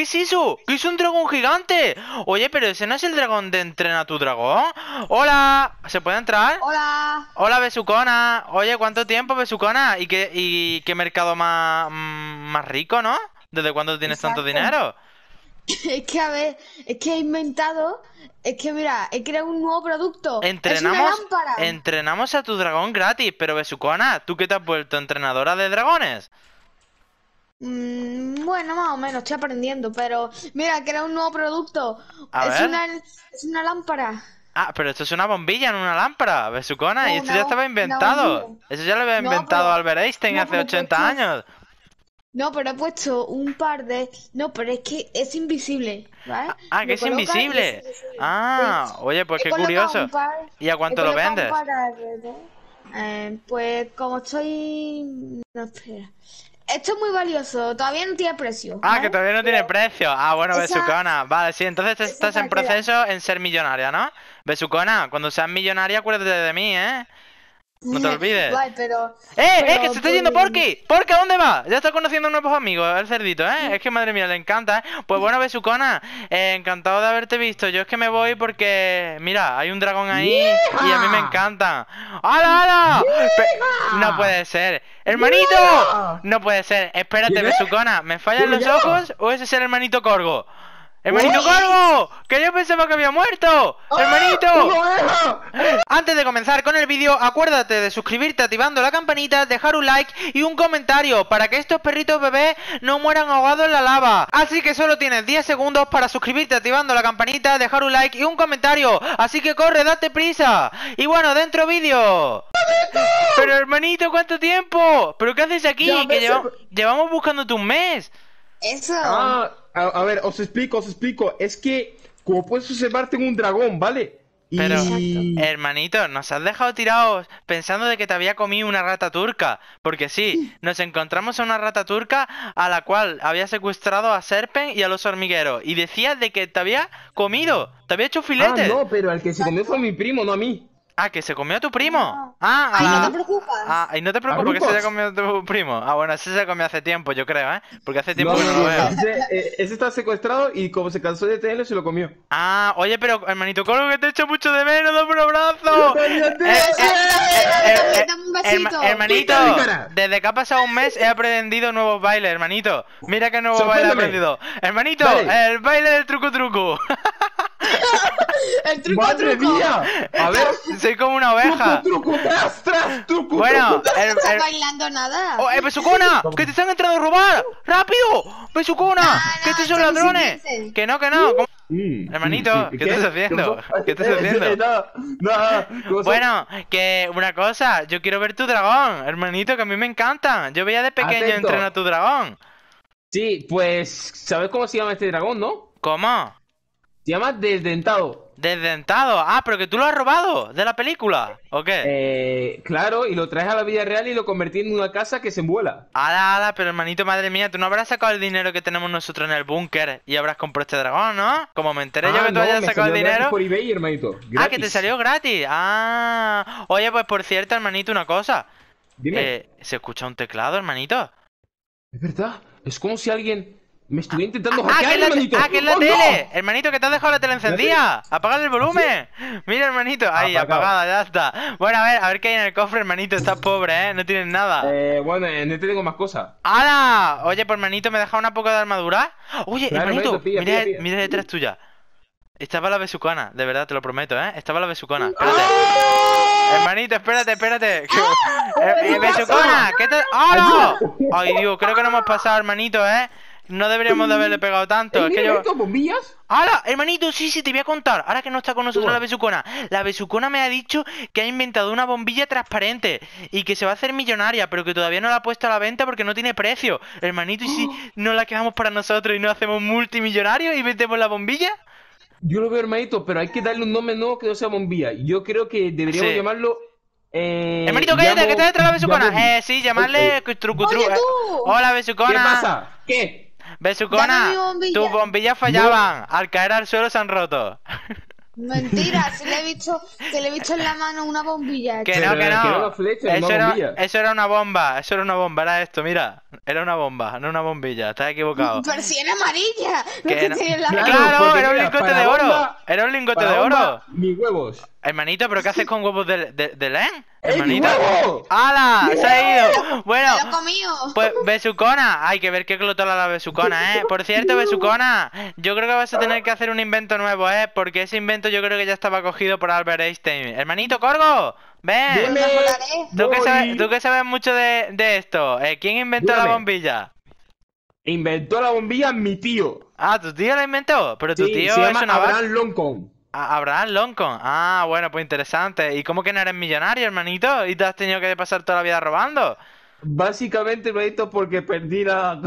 ¿qué es eso? ¿Qué es un dragón gigante? Oye, pero ese no es el dragón de entrena tu dragón. ¡Hola! ¿Se puede entrar? ¡Hola! ¡Hola, Besucona! Oye, ¿cuánto tiempo, Besucona? ¿Y qué, y qué mercado más, mm, más rico, no? ¿Desde cuándo tienes tanto dinero? Es que, a ver, es que he inventado, es que mira, he creado un nuevo producto. Entrenamos, entrenamos a tu dragón gratis, pero Besucona, ¿tú qué te has vuelto entrenadora de dragones? Mm, bueno, más o menos, estoy aprendiendo, pero mira, que era un nuevo producto. es, Una, lámpara. Ah, pero esto es una bombilla, en una lámpara, besucona, no, y esto ya estaba inventado. Eso ya lo había inventado Albert Einstein hace 80 años. No, pero he puesto un par de... No, pero es que es invisible, ¿vale? Ah, ah que es invisible. Ah, oye, pues qué curioso. ¿Y a cuánto lo vendes? Eh, pues como estoy... No, espera esto es muy valioso, todavía no tiene precio. Ah, que todavía no tiene precio. Ah, bueno, esa... Vale, sí, entonces estás en proceso en ser millonaria, ¿no? Besucona, cuando seas millonaria acuérdate de mí, ¿eh? No te olvides. ¡Eh, eh, que se está yendo pues, Porky! ¡Porky, ¿a dónde va? Ya está conociendo nuevos amigos, el cerdito, ¿eh? Es que madre mía, le encanta, ¿eh? Pues bueno, Besucona, eh, encantado de haberte visto. Yo es que me voy porque, mira, hay un dragón ahí y a mí me encanta. ¡Hala, hala! no puede ser. ¡Hermanito! No puede ser. Espérate, Besucona, ¿me fallan los ojos o ese es el hermanito Corgo? ¡Hermanito Corvo! ¡Que yo pensaba que había muerto! Ah, ¡Hermanito! Antes de comenzar con el vídeo, acuérdate de suscribirte activando la campanita, dejar un like y un comentario para que estos perritos bebés no mueran ahogados en la lava. Así que solo tienes 10 segundos para suscribirte activando la campanita, dejar un like y un comentario. Así que corre, date prisa. Y bueno, dentro vídeo. Pero hermanito, ¿cuánto tiempo? ¿Pero qué haces aquí? Que Llevamos buscándote un mes. Eso a, ver, os explico, os explico. Es que, como puedes observar en un dragón, ¿vale? Pero, hermanito, nos has dejado tirados pensando de que te había comido una rata turca. Porque sí, nos encontramos a una rata turca a la cual había secuestrado a Serpen y a los hormigueros. Y decías de que te había comido, te había hecho filete. Ah, no, pero al que se comió fue a mi primo, no a mí. Ah, que se comió a tu primo. Ah, Ay, no ah. te Ah, y no te preocupes que se haya comido a tu primo. Ah, bueno, ese se comió hace tiempo, yo creo, ¿eh? Porque hace tiempo que no lo veo. Eh, ese, está secuestrado y como se cansó de tenerlo, se lo comió. Ah, oye, pero hermanito Colo, que te echo mucho de menos, dame un abrazo. Hermanito, desde que ha pasado un mes he aprendido nuevos bailes, hermanito. Mira qué nuevo baile he aprendido. Hermanito, el baile del truco truco. El truco, ¡Madre truco. mía! A ver, soy como una oveja. Truco, truco, tras, truco. Bueno, El, no bailando nada. ¡Oh, eh, Pesucuna, ¡Que te están entrando a robar! ¡Rápido! ¡Pesucuna! ¡Que estos son ladrones! ¡Que no, que no! ¿Cómo... Hermanito, ¿qué, estás haciendo? ¿Qué estás haciendo? no, bueno, que una cosa, yo quiero ver tu dragón, hermanito, que a mí me encanta. Yo veía de pequeño entrenar a tu dragón. Sí, pues, ¿sabes cómo se llama este dragón, no? ¿Cómo? Se llama Desdentado. Desdentado. Ah, pero que tú lo has robado de la película. ¿O qué? Eh, claro, y lo traes a la vida real y lo convertí en una casa que se envuela. Ala, ala, pero hermanito, madre mía, tú no habrás sacado el dinero que tenemos nosotros en el búnker y habrás comprado este dragón, ¿no? Como me enteré yo ah, que tú hayas sacado el dinero. Por hermanito. Ah, que te salió gratis. Ah. Oye, pues por cierto, hermanito, una cosa. Dime. Eh, ¿Se escucha un teclado, hermanito? Es verdad. Es como si alguien me estoy ah, intentando ah, hackear, que la, Ah, que es la ¡Oh, tele. Hermanito, que te has dejado la tele encendida. ¡Apagad el volumen. Mira, hermanito. Ahí, apagada, ya está. Bueno, a ver, a ver qué hay en el cofre, hermanito. Estás pobre, ¿eh? No tienes nada. Eh, bueno, en este tengo más cosas. ¡Hala! Oye, pues, hermanito, me he una poca de armadura. Oye, hermanito, mira, mira, detrás tuya. Estaba la besucana, de verdad, te lo prometo, ¿eh? Estaba la besucana. ¡Ah! Espérate. Hermanito, espérate, espérate. ¡Ah! Eh, eh, besucana, ¿qué te...? ¡Hala! Ay, Dios, creo que no hemos pasado, hermanito, ¿eh? No deberíamos de haberle pegado tanto. es bombillas? ¡Hala! Hermanito, sí, sí, te voy a contar. Ahora que no está con nosotros la besucona. La besucona me ha dicho que ha inventado una bombilla transparente y que se va a hacer millonaria, pero que todavía no la ha puesto a la venta porque no tiene precio. Hermanito, ¿y si no la quedamos para nosotros y nos hacemos multimillonarios y vendemos la bombilla? Yo lo veo, hermanito, pero hay que darle un nombre nuevo que no sea bombilla. Yo creo que deberíamos llamarlo eh, Hermanito, cállate, que está detrás de la besucona. Eh, sí, llamarle eh, eh. Hola, besucona. ¿Qué pasa? ¿Qué? Besucona, bombilla. tus bombillas fallaban. Al caer al suelo se han roto. Mentira, se le he visto, Que le he visto en la mano una bombilla. Que no, que no. eso, era, una bomba, eso era una bomba, era esto, mira. Era una bomba, no una bombilla, estás equivocado. Pero si era amarilla, no no... la... Claro, claro era un lingote de oro. era un lingote de oro. mis huevos. Hermanito, ¿pero qué haces con huevos de, de, len? Hermanito. ¡Hala! ¡Se ha ido! Bueno, lo he comido. pues Besucona. Hay que ver qué glotola la Besucona, ¿eh? Por cierto, Besucona, yo creo que vas a tener que hacer un invento nuevo, ¿eh? Porque ese invento yo creo que ya estaba cogido por Albert Einstein. Hermanito, Corgo, ven. ¿Tú, que sabes, tú sabes mucho de, esto, ¿eh? ¿quién inventó la bombilla? Inventó la bombilla mi tío. Ah, ¿tu tío la inventó? Pero tu tío es Abraham Abraham Loncon. Ah, bueno, pues interesante. ¿Y cómo que no eres millonario, hermanito? ¿Y te has tenido que pasar toda la vida robando? Básicamente, hermanito, porque perdí la,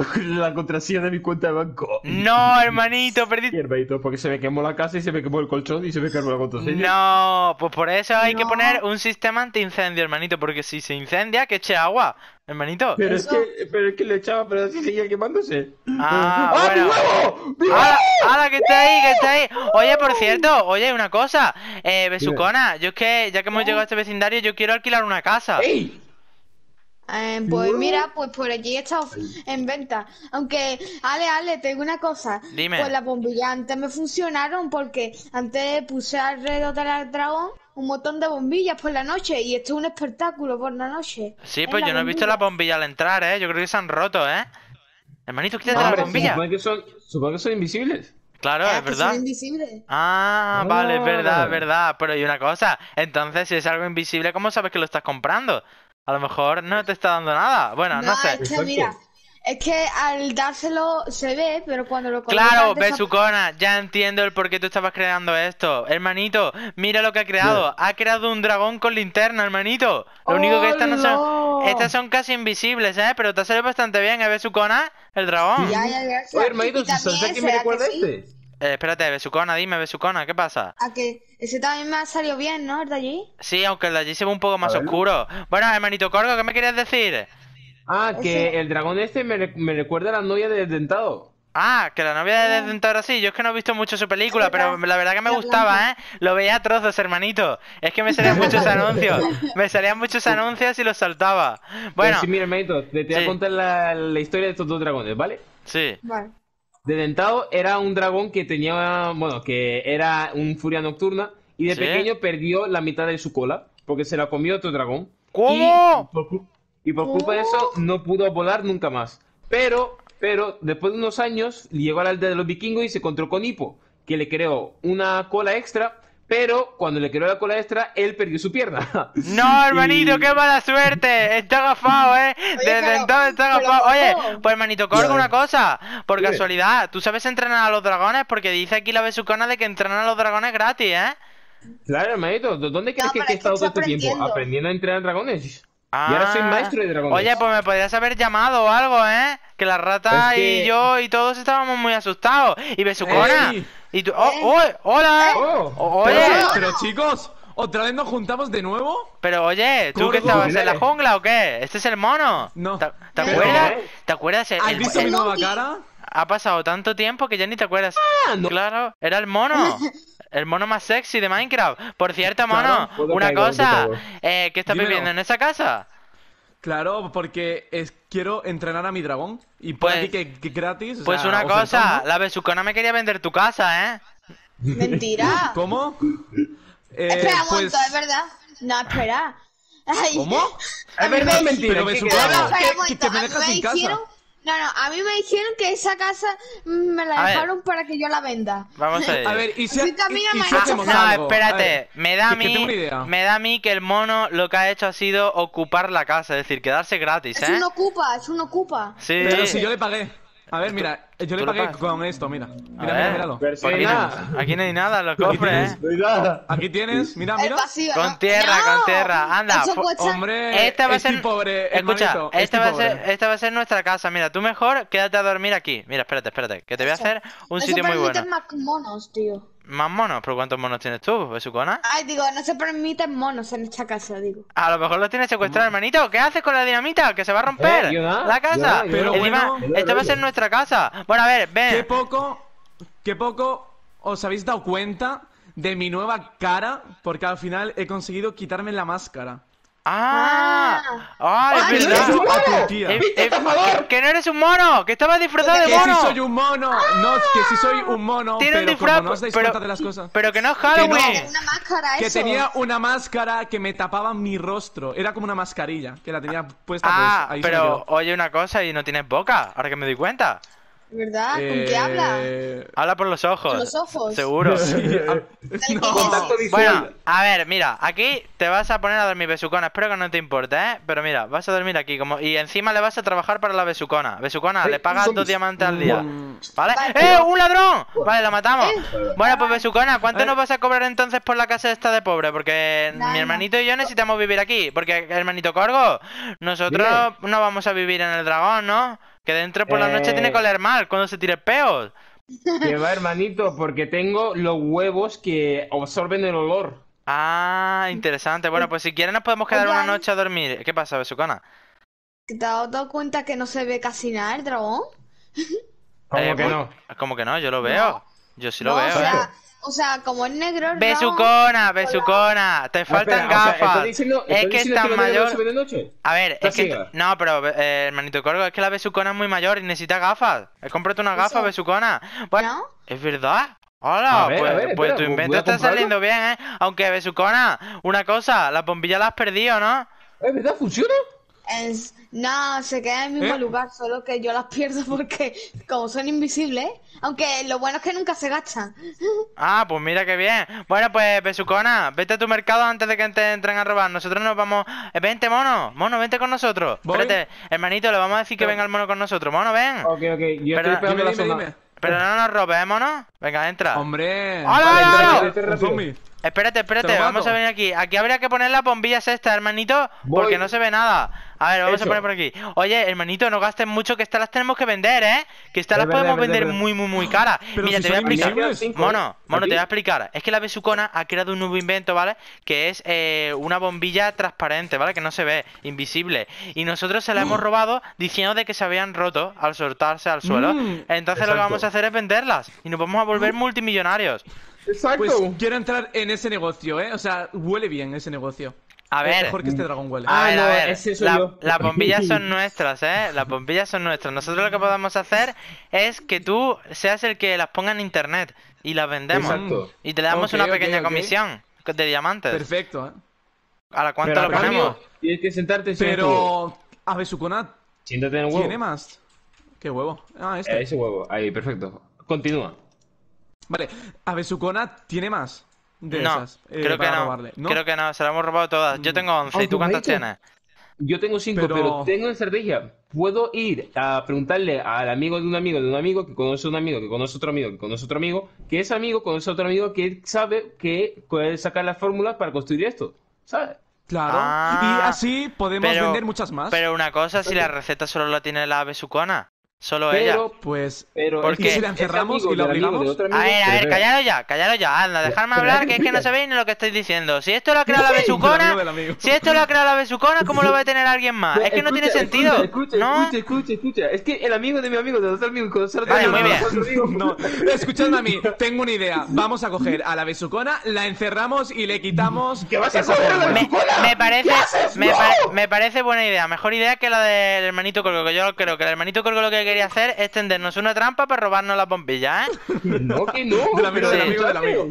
contraseña de mi cuenta de banco. No, hermanito, perdí. hermanito, porque se me quemó la casa y se me quemó el colchón y se me quemó la contraseña. No, pues por eso hay que poner un sistema antiincendio, hermanito, porque si se incendia, que eche agua, hermanito. Pero es que, pero es que le echaba, pero así seguía quemándose. ¡Ah, ¡Ah bueno. ¡Mi huevo! que está ahí, que está ahí! Oye, por cierto, oye, una cosa. Eh, Besucona, yo es que ya que hemos llegado a este vecindario, yo quiero alquilar una casa. ¡Ey! Eh, pues mira, pues por allí he estado en venta. Aunque, Ale, Ale, tengo una cosa. Dime. Pues las bombillas antes me funcionaron porque antes puse alrededor del dragón un montón de bombillas por la noche y esto es un espectáculo por la noche. Sí, pues yo no he visto las bombillas al entrar, ¿eh? Yo creo que se han roto, ¿eh? Hermanito, quítate la las bombillas. Supongo que, son, invisibles. Claro, ah, es verdad. Son invisibles. Ah, vale, es verdad, es ah. verdad. Pero hay una cosa. Entonces, si es algo invisible, ¿cómo sabes que lo estás comprando? A lo mejor no te está dando nada. Bueno, no, sé. Es que, mira, es que al dárselo se ve, pero cuando lo Claro, su ve cona. ya entiendo el por qué tú estabas creando esto. Hermanito, mira lo que ha creado. Ha creado un dragón con linterna, hermanito. Lo único que estas no, son. ¡Oh, estas son casi invisibles, ¿eh? Pero te ha salido bastante bien, ¿eh? su cona, El dragón. Oye, hermanito, si que me recuerda este. Eh, espérate, Besucona, dime, cona, ¿qué pasa? A ah, que ese también me ha salido bien, ¿no? El de allí. Sí, aunque el de allí se ve un poco más oscuro. Bueno, hermanito Corgo, ¿qué me querías decir? Ah, que el dragón este me, recuerda a la novia de Desdentado Ah, que la novia de ahora sí. Yo es que no he visto mucho su película, pero la verdad que me gustaba, ¿eh? Lo veía a trozos, hermanito. Es que me salían muchos anuncios. Me salían muchos anuncios y los saltaba. Pues bueno, sí, mira, hermanito, te, voy a contar la historia de estos dos dragones, ¿vale? sí. Vale. De dentado, era un dragón que tenía, bueno, que era un furia nocturna y de pequeño perdió la mitad de su cola porque se la comió otro dragón. ¿Cómo? Y por, culpa de eso no pudo volar nunca más. Pero, pero después de unos años llegó a la aldea de los vikingos y se encontró con Hippo, que le creó una cola extra pero cuando le quedó la cola extra, él perdió su pierna. No, hermanito, qué mala suerte. Está agafado, ¿eh? Desde entonces está agafado. Oye, pues hermanito, corro una eh. cosa. Por casualidad, ¿tú sabes entrenar a los dragones? Porque dice aquí la besucona de que entrenan a los dragones gratis, ¿eh? Claro, hermanito. ¿Dónde crees que, he estado todo este tiempo? ¿Aprendiendo a entrenar dragones? Ah. Y ahora soy ah. maestro de dragones. Oye, pues me podrías haber llamado o algo, ¿eh? Que la rata y yo y todos estábamos muy asustados. Y Besucona... Y tú, oh, hola. Oh. Oye. Pero, chicos, ¿otra vez nos juntamos de nuevo? Pero oye, ¿tú que estabas en la jungla o qué? Este es el mono. No. ¿Te, acuerdas? ¿Has visto mi nueva cara? Ha pasado tanto tiempo que ya ni te acuerdas. Ah, claro, era el mono. El mono más sexy de Minecraft. Por cierto, mono, una cosa. Eh, ¿Qué estás viviendo en esa casa? Claro, porque es, quiero entrenar a mi dragón. Y por pues, aquí que, gratis. Pues sea, una cosa, la la Besucona me quería vender tu casa, ¿eh? Mentira. ¿Cómo? espera, eh, pues... es verdad. No, espera. ¿Cómo? Es verdad, mentira. Pero que, me dejas sin casa. No, no, a mí me dijeron que esa casa mm, me la dejaron para que yo la venda. Vamos a ver. a ver, y si, No, espérate, me da, a mí, me da a mí que el mono lo que ha hecho ha sido ocupar la casa, es decir, quedarse gratis, ¿eh? Es un ¿eh? ocupa, es un ocupa. Pero si yo le pagué. A ver, mira, yo le pagué con esto, mira. Mira, mira, mira, Aquí no, hay nada, lo compre, eh. Aquí tienes, mira, mira. Con tierra, con tierra. Anda, hombre. Esta va a ser. Pobre, Escucha, esta va, a ser, nuestra casa. Mira, tú mejor quédate a dormir aquí. Mira, espérate, espérate. Que te voy a hacer un sitio muy bueno. monos, tío más monos, pero ¿cuántos monos tienes tú, Besucona? Ay, digo, no se permiten monos en esta casa, digo. A lo mejor lo tienes secuestrado, hermanito. ¿Qué haces con la dinamita? Que se va a eh, romper la casa. esta va a ser nuestra casa. Bueno, a ver, ven. Qué poco, qué poco os habéis dado cuenta de mi nueva cara, porque al final he conseguido quitarme la máscara. ¡Ah! ¡Ah, es ah, verdad! Eh, eh, ¡Que no eres un mono! que, no eres un mono! ¡Que estabas disfrazado de mono! ¡Que si soy un mono! No, que si soy un mono, Tiene pero disfraz, no os dais de las cosas. Pero que no es Halloween. Que, una máscara, que tenía una máscara que me tapaba mi rostro. Era como una mascarilla, que la tenía puesta. Pues, ah, pues, ahí pero oye una cosa y no tienes boca, ahora que me doy cuenta. ¿Verdad? ¿Con qué habla? Eh, habla por los ojos. Seguro. Eh, bueno, a ver, mira, aquí te vas a poner a dormir besucona. Espero que no te importe, ¿eh? Pero mira, vas a dormir aquí como y encima le vas a trabajar para la besucona. Besucona, le pagas dos diamantes al día. ¿Vale? ¡Eh, un ladrón! Vale, lo matamos. Eh. Bueno, pues besucona, ¿cuánto nos vas a cobrar entonces por la casa esta de pobre? Porque mi hermanito y yo necesitamos vivir aquí. Porque hermanito Corgo, nosotros no vamos a vivir en el dragón, ¿no? Que dentro por la noche tiene eh. que oler mal cuando se tire peos. Que va, hermanito, porque tengo los huevos que absorben el olor. Ah, interesante. Bueno, pues si quieren nos podemos quedar una noche a dormir. ¿Qué pasa, Besucana? ¿Te has dado cuenta que no se ve casi nada el dragón? ¿Cómo eh, que pues, no? ¿Cómo que no? Yo lo veo. Yo sí lo veo. O sea, eh. o sea, como es negro. Besucona, su besucona. Te faltan gafas. es que están mayor. A ver, es que. No, pero, eh, hermanito Corgo, es que la besucona es muy mayor y necesita gafas. Eh, cómprate una gafa, ve besucona. ¿No? Es verdad. Hola, pues, pues tu invento está saliendo bien, ¿eh? Aunque, besucona, una cosa, la bombilla la has perdido, ¿no? ¿Es verdad? ¿Funciona? Es, no, se queda en el mismo ¿Eh? lugar, solo que yo las pierdo porque como son invisibles, aunque lo bueno es que nunca se gastan. Ah, pues mira qué bien. Bueno, pues Besucona, vete a tu mercado antes de que te entren a robar. Nosotros nos vamos... Eh, vente, mono, mono, vente con nosotros. Espérate, hermanito, le vamos a decir que venga el mono con nosotros. Mono, ven. Ok, ok, yo Pero... estoy Pero no nos robes, ¿eh, mono. Venga, entra. Hombre. ¡Hola! espérate, espérate, vamos a venir aquí. Aquí habría que poner las bombillas estas, hermanito, porque no se ve nada. A ver, vamos a poner por aquí. Oye, hermanito, no gastes mucho, que estas las tenemos que vender, ¿eh? Que estas las podemos vender muy, muy, muy caras. Mira, te voy a explicar. mono, mono, te voy a explicar. Es que la besucona ha creado un nuevo invento, ¿vale? Que es eh, una bombilla transparente, ¿vale? Que no se ve, invisible. Y nosotros se la hemos mm. robado diciendo de que se habían roto al soltarse al suelo. Mm. Entonces lo que vamos a hacer es venderlas. Y nos vamos a volver multimillonarios. Exacto. Pues quiero entrar en ese negocio, ¿eh? O sea, huele bien ese negocio. A ver. A ver, las bombillas son nuestras, ¿eh? Las bombillas son nuestras. Nosotros lo que podemos hacer es que tú seas el que las ponga en internet y las vendemos. Y te damos una pequeña comisión de diamantes. Perfecto, ¿eh? ¿A la cuánto lo ponemos? Tienes que sentarte Pero. A ver, Siéntate en el huevo. ¿Tiene más? ¿Qué huevo? Ah, este. Eh, ese huevo. Ahí, perfecto. Continúa. Vale. A ver, tiene más no, eh, creo que no, Creo que no, se las hemos robado todas. Yo tengo 11, ¿y tú cuántas tienes? Yo tengo 5, pero... tengo en estrategia. Puedo ir a preguntarle al amigo de un amigo de un amigo que conoce un amigo que conoce otro amigo que conoce otro amigo, que ese amigo conoce a otro amigo que sabe que puede sacar las fórmulas para construir esto, ¿sabes? Claro, y ah, así podemos vender muchas más. Pero una cosa, si la receta solo la tiene la ave sucona. Solo pero, ella. Pues, pero porque si la encerramos y la obligamos. A ver, a ver, callado ya, callado ya, anda, dejadme hablar, que es que no sabéis ni lo que estáis diciendo. Si esto lo ha creado la besucona, si esto lo ha creado la besucona, ¿cómo lo va a tener alguien más? Es que no tiene sentido. Escucha, escucha, escucha, escucha. Es que el amigo de mi amigo, de los amigos, Vale, muy bien. No, escuchadme a mí, tengo una idea. Vamos a coger a la besucona, la encerramos y le quitamos. ¿Qué vas a hacer Me parece, me, parece buena idea, mejor idea que la del hermanito Corgo, que yo creo que el hermanito Corgo lo que quería hacer es tendernos una trampa para robarnos la bombillas, ¿eh? No, que no. Del amigo, del amigo,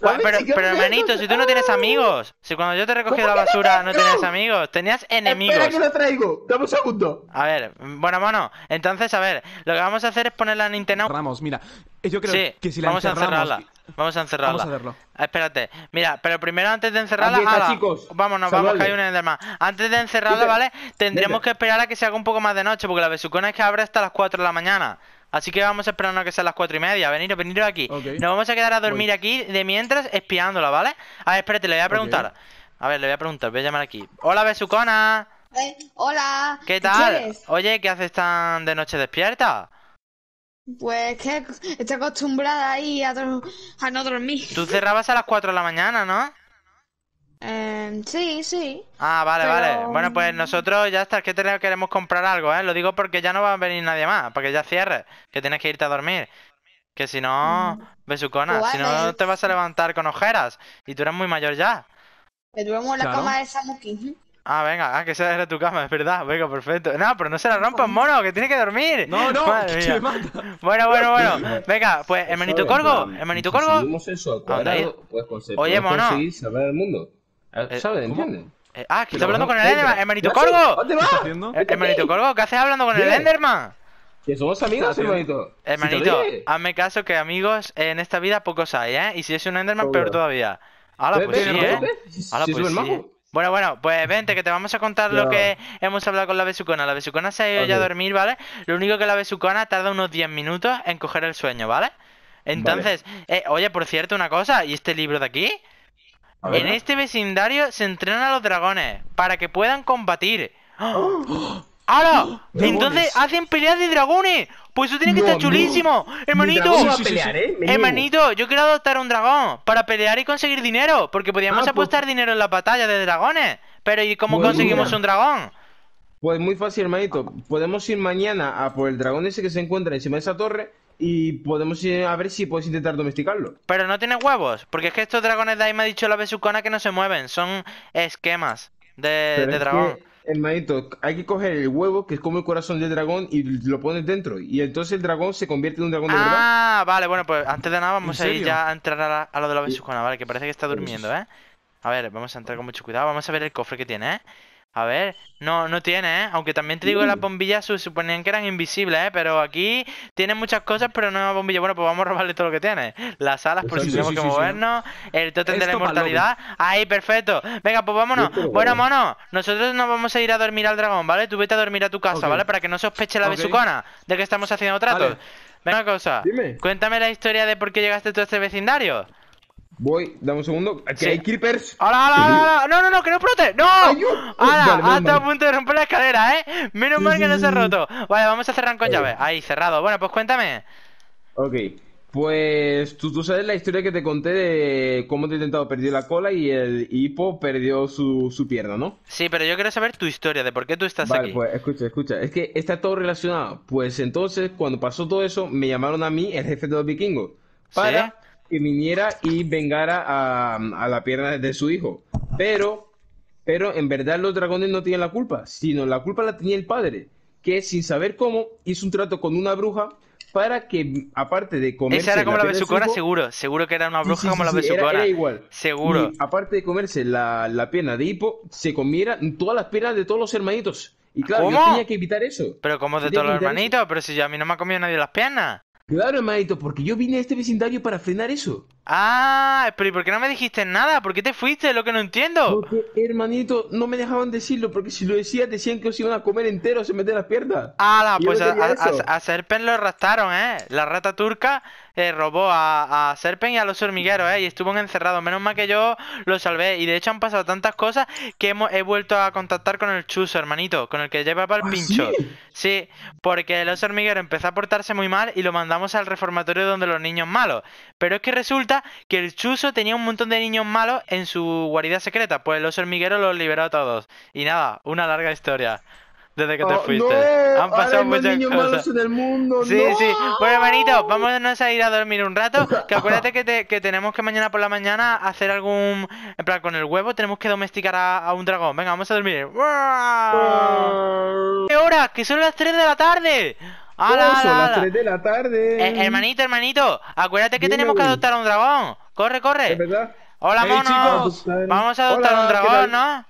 pues, pero, hermanito, si tú no ¡Ah! tienes amigos, si cuando yo te recogí la basura no tenías amigos, tenías enemigos. Espera que lo traigo, dame un segundo. A ver, bueno, mano, entonces, a ver, lo que vamos a hacer es poner la Nintendo. Vamos, mira, yo creo que si la vamos encerramos... a encerrarla. Vamos a encerrarla. Vamos a verlo. Ah, espérate. Mira, pero primero antes de encerrarla. Está, chicos. Vámonos, vamos, que hay una Enderman. Antes de encerrarla, ¿vale? Tendremos que esperar a que se haga un poco más de noche, porque la besucona es que abre hasta las 4 de la mañana. Así que vamos a esperar a que sean las 4 y media. venir venir aquí. Nos vamos a quedar a dormir aquí de mientras espiándola, ¿vale? A ver, espérate, le voy a preguntar. A ver, le voy a preguntar, voy a llamar aquí. Hola, besucona. Eh, hola. ¿Qué tal? Oye, ¿qué haces tan de noche despierta? Pues que estoy acostumbrada ahí a, no dormir. Tú cerrabas a las 4 de la mañana, ¿no? Em, sí, sí. Ah, vale, vale. Mm, bueno, pues nosotros ya está, que tenemos, queremos comprar algo, ¿eh? Lo digo porque ya no va a venir nadie más, para que ya cierres, que tienes que irte a dormir. Que si no, mm. besucona, cona, pues si no te vas a levantar con ojeras y tú eres muy mayor ya. Me duermo la cama de Ah, venga, ah, que esa era tu cama, es verdad. Venga, perfecto. No, pero no se la rompas, mono, que tiene que dormir. No, no, que mata. Bueno, bueno, bueno. Venga, pues, hermanito Corgo, hermanito Corgo. cuadrado, puedes conseguir, Oye, mono. Pues, el mundo. Eh, eh, ¿Sabes? ¿Entiendes? Eh, ah, que está hablando con el Enderman, hermanito Corgo. ¿Dónde vas? Hermanito Corgo, ¿qué haces hablando con el Enderman? Que somos amigos, hermanito. Hermanito, hazme caso que amigos en esta vida pocos hay, ¿eh? Y si es un Enderman, peor todavía. Ahora pues sí, ¿eh? Ahora pues sí. Bueno, bueno, pues vente, que te vamos a contar lo que hemos hablado con la besucona. La besucona se ha ido ya a dormir, ¿vale? Lo único que la besucona tarda unos 10 minutos en coger el sueño, ¿vale? Entonces, eh, oye, por cierto, una cosa, ¿y este libro de aquí? En este vecindario se entrenan a los dragones para que puedan combatir. ¡Ah! ¡Hala! Entonces hacen peleas de dragones. Pues eso tiene que estar chulísimo. Hermanito, ¿eh? hermanito, yo quiero adoptar un dragón para pelear y conseguir dinero. Porque podíamos ah, pues. apostar dinero en la batalla de dragones. Pero ¿y cómo pues conseguimos un dragón? Pues muy fácil, hermanito. Podemos ir mañana a por el dragón ese que se encuentra encima de esa torre. Y podemos ir a ver si puedes intentar domesticarlo. Pero no tiene huevos, porque es que estos dragones de ahí me ha dicho la besucona que no se mueven, son esquemas de, dragón. Hermanito, hay que coger el huevo que es como el corazón del dragón y lo pones dentro. Y entonces el dragón se convierte en un dragón de verdad. Ah, vale, bueno, pues antes de nada vamos a ir ya a entrar a, lo de la besucona, vale, que parece que está durmiendo, ¿eh? A ver, vamos a entrar con mucho cuidado, vamos a ver el cofre que tiene, ¿eh? A ver, no, no tiene, ¿eh? Aunque también te digo que las bombillas suponían que eran invisibles, ¿eh? Pero aquí tiene muchas cosas, pero no es una bombilla. Bueno, pues vamos a robarle todo lo que tiene. Las alas por si tenemos que movernos, el tótem de la inmortalidad. Ahí, perfecto. Venga, pues vámonos. bueno, mono, nosotros nos vamos a ir a dormir al dragón, ¿vale? Tú vete a dormir a tu casa, ¿vale? Para que no sospeche la okay. de que estamos haciendo tratos. Venga, una cosa. Cuéntame la historia de por qué llegaste tú a este vecindario. Voy, dame un segundo. Aquí hay creepers. ¡Hola, hala, hala! ¡No, no, no! ¡Que no explote! ¡No! ¡Hala! Hasta a punto de romper la escalera, ¿eh? Menos mal que no se ha roto. Vale, vamos a cerrar con llave. Ahí, cerrado. Bueno, pues cuéntame. Ok. Pues tú, tú, sabes la historia que te conté de cómo te he intentado perder la cola y el hipo perdió su, su, pierna, ¿no? Sí, pero yo quiero saber tu historia de por qué tú estás vale, aquí. Pues escucha, escucha, es que está todo relacionado. Pues entonces, cuando pasó todo eso, me llamaron a mí el jefe de los vikingos para que viniera y vengara a, la pierna de su hijo. Pero, pero en verdad los dragones no tenían la culpa, sino la culpa la tenía el padre, que sin saber cómo hizo un trato con una bruja para que, aparte de comerse. Esa era como la, seguro. Seguro que era una bruja como la besucora su Seguro. aparte de comerse la, pierna de Hipo, se comiera todas las piernas de todos los hermanitos. Y claro, ¿Cómo? yo tenía que evitar eso. ¿Pero cómo de todos los hermanitos? Pero si yo, a mí no me ha comido nadie las piernas. Claro, maito, porque yo vine a este vecindario para frenar eso. Ah, pero ¿y por qué no me dijiste nada? ¿Por qué te fuiste? Lo que no entiendo. Porque, hermanito, no me dejaban decirlo, porque si lo decía decían que os iban a comer enteros se meter las piernas. Ah, pues a, Serpen lo arrastraron, ¿eh? La rata turca eh, robó a, a, Serpen y a los hormigueros, ¿eh? Y estuvo encerrado. Menos mal que yo lo salvé. Y de hecho han pasado tantas cosas que hemos, he vuelto a contactar con el chuso, hermanito, con el que lleva para el ¿Ah, pincho. ¿sí? sí, porque los hormigueros hormiguero empezó a portarse muy mal y lo mandamos al reformatorio donde los niños malos. Pero es que resulta que el Chuso tenía un montón de niños malos en su guarida secreta. Pues los hormigueros los liberó a todos. Y nada, una larga historia. Desde que te oh, fuiste. Han pasado muchas niños Malos en el mundo. Sí, sí. Bueno, hermanito, vámonos a ir a dormir un rato. Que acuérdate que, que, tenemos que mañana por la mañana hacer algún. En plan, con el huevo tenemos que domesticar a, a un dragón. Venga, vamos a dormir. ¿Qué hora? ¡Que son las 3 de la tarde! Hola, de la tarde. Eh, hermanito, hermanito, acuérdate que tenemos que adoptar a un dragón. Corre, corre. Hola, Vamos a adoptar a un dragón, ¿no?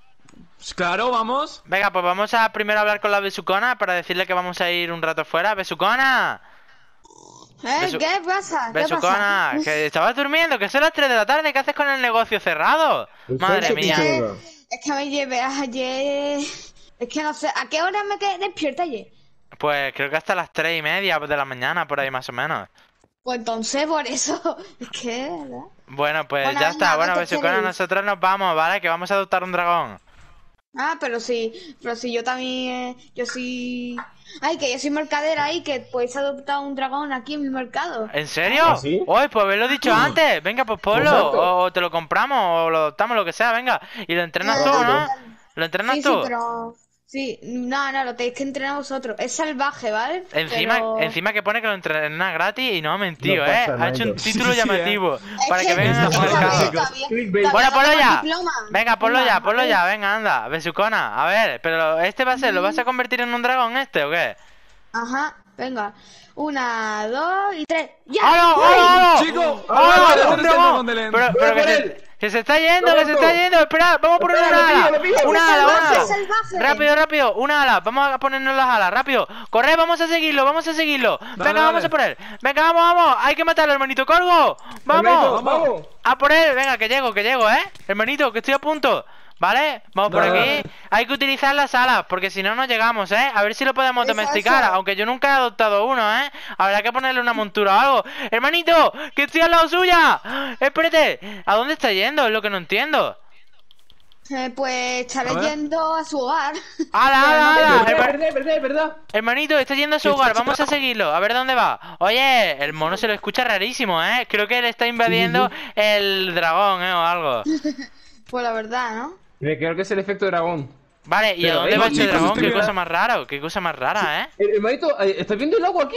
Pues claro, vamos. Venga, pues vamos a primero hablar con la besucona para decirle que vamos a ir un rato fuera. ¡Besucona! ¿Eh? ¿Qué pasa? estabas durmiendo, que son las 3 de la tarde, ¿qué haces con el negocio cerrado? Pues Madre mía. Es que, me llevé ayer. Es que no sé, ¿a qué hora me despierta ayer? Pues creo que hasta las tres y media de la mañana, por ahí más o menos. Pues entonces, por eso. Es que, Bueno, pues ya está. Bueno, con pues nosotros nos vamos, ¿vale? Que vamos a adoptar un dragón. Ah, pero sí. Pero si yo también. Eh, yo sí. Ay, que yo soy mercadera y que podéis adoptar un dragón aquí en mi mercado. ¿En serio? Ah, sí? Oye, pues haberlo dicho antes. Venga, pues ponlo. O, te lo compramos, o lo adoptamos, lo que sea, venga. Y lo entrenas tú, ¿no? Lo entrenas tú. pero... Sí, no, no, lo tenéis que entrenar vosotros. Es salvaje, ¿vale? Encima, encima que pone que lo entrena gratis y no ha mentido, ¿eh? Ha hecho un título llamativo ¿eh? para que, vengan a jugar Bueno, ponlo ya. Venga, ponlo ya, ponlo ya. Venga, anda. Besucona. A ver, pero este va a ser, ¿lo vas a mm. convertir en un dragón este o qué? Ajá, venga. Una, dos y tres. ¡Ya! ¡Hola, oh, hola! ¡Chico! ¡Hola, chico pero pero que que se está yendo, que se está yendo. Espera, vamos a poner una ala. Una ala, Rápido, rápido. Una ala. Vamos a ponernos las alas. Rápido. Corre, vamos a seguirlo, vamos a seguirlo. Venga, vamos a poner, Venga, vamos, vamos. Hay que matarlo, hermanito. ¡Corgo! Vamos. Vamos. A por él. Venga, que llego, que llego, ¿eh? Hermanito, que estoy a punto. ¿Vale? Vamos por aquí. Hay que utilizar las alas, porque si no, no llegamos, ¿eh? A ver si lo podemos domesticar, aunque yo nunca he adoptado uno, ¿eh? Habrá que ponerle una montura o algo. ¡Hermanito! ¡Que estoy al lado suya! ¡Espérate! ¿A dónde está yendo? Es lo que no entiendo. Eh, pues estaré yendo a su hogar. ¡Hala, hala! hala! perdón, Hermanito, está yendo a su hogar, vamos a seguirlo, a ver dónde va. Oye, el mono se lo escucha rarísimo, ¿eh? Creo que le está invadiendo el dragón, ¿eh? O algo. pues la verdad, ¿no? creo que es el efecto dragón. Vale, ¿y a dónde eh, va este dragón? ¿Qué cosa más rara? ¿Qué cosa más rara, eh? Hermanito, eh, eh, ¿estás viendo el agua aquí?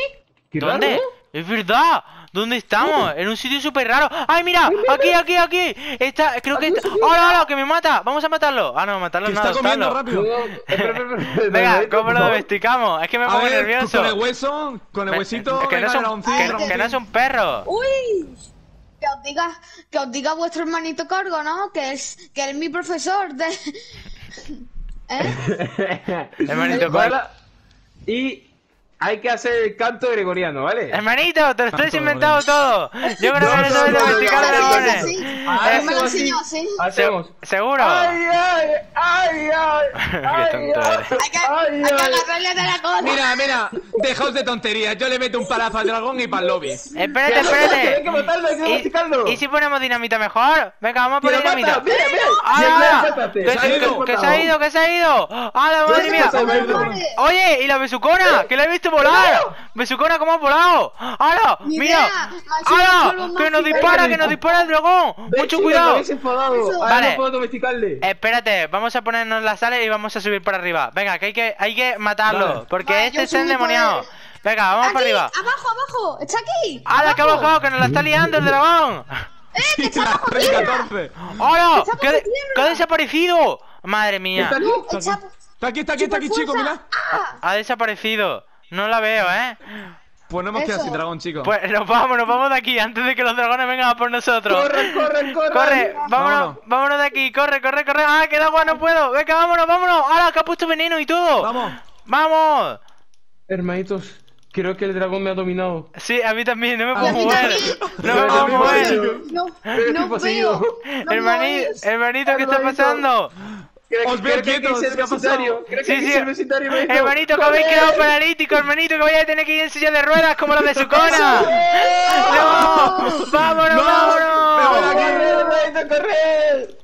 ¿Dónde? Es verdad. ¿Dónde estamos? En un sitio súper raro. ¡Ay, mira! aquí, aquí, aquí! Está, creo ah, que está. ¡Hola, hola! ¡Que me mata! ¡Vamos a matarlo! Ah, no, matarlo nada. no, está comiendo rápido. Venga, ¿cómo lo domesticamos? Es que me pongo nervioso. Con el hueso, con el huesito, que no es un perro. ¡Uy! que os diga, que os diga vuestro hermanito Cargo, ¿no? Que es, que es mi profesor de. ¿Eh? hermanito Corgo. Y hay que hacer el canto gregoriano, ¿vale? Hermanito, te lo estoy inventando todo. Yo creo que no, no, domesticar dragones. me lo sí. Hacemos. ¿Seguro? ¡Ay, ay, ay, ay! ¡Ay, ay! Hay que la Mira, mira, dejaos de tonterías. Yo le meto un palazo al dragón y para el lobby. Espérate, espérate. ¿Y si ponemos dinamita mejor? Venga, vamos a poner dinamita. ¡Mira, mira! ¿Qué se ha ido? ¿Qué se ha ido? ¡Ah, la madre mía! Oye, ¿y la besucona? ¿Qué la he visto? Volado, volar! cómo ha volado! ¡Hala! ¡Mira! ¡Hala! ¡Que nos dispara, que nos dispara el dragón! ¡Mucho cuidado! Vale. Espérate, vamos a ponernos las sales y vamos a subir para arriba. Venga, que hay que, hay que matarlo, porque este es endemoniado. Venga, vamos para arriba. ¡Abajo, abajo! ¡Está aquí! ¡Hala, que bajado, ¡Que nos la está liando el dragón! ¡Eh, que está abajo! qué ¡Que ha desaparecido! ¡Madre mía! Está aquí, está aquí, está aquí, chico, mira. Ah. Ha desaparecido. No la veo, ¿eh? Pues no hemos quedado sin dragón, chicos. Pues nos vamos, nos vamos de aquí antes de que los dragones vengan a por nosotros. Corre, corre, corre. Corre, vámonos, vámonos, de aquí. Corre, corre, corre. Ah, queda agua, no puedo. Venga, vámonos, vámonos. ¡Hala, que ha puesto veneno y todo. Vamos. Vamos. Hermanitos, creo que el dragón me ha dominado. Sí, a mí también, no me puedo mover. No me puedo mover. No, no, no, hermanito, ¿qué está pasando? Os veo quietos, ¿qué el sí, sí. Eh, hermanito. que habéis quedado paralítico, hermanito, que vais a tener que ir en silla de ruedas como los de su cona. ¡No! ¡Vámonos, vámonos! ¡Me correr!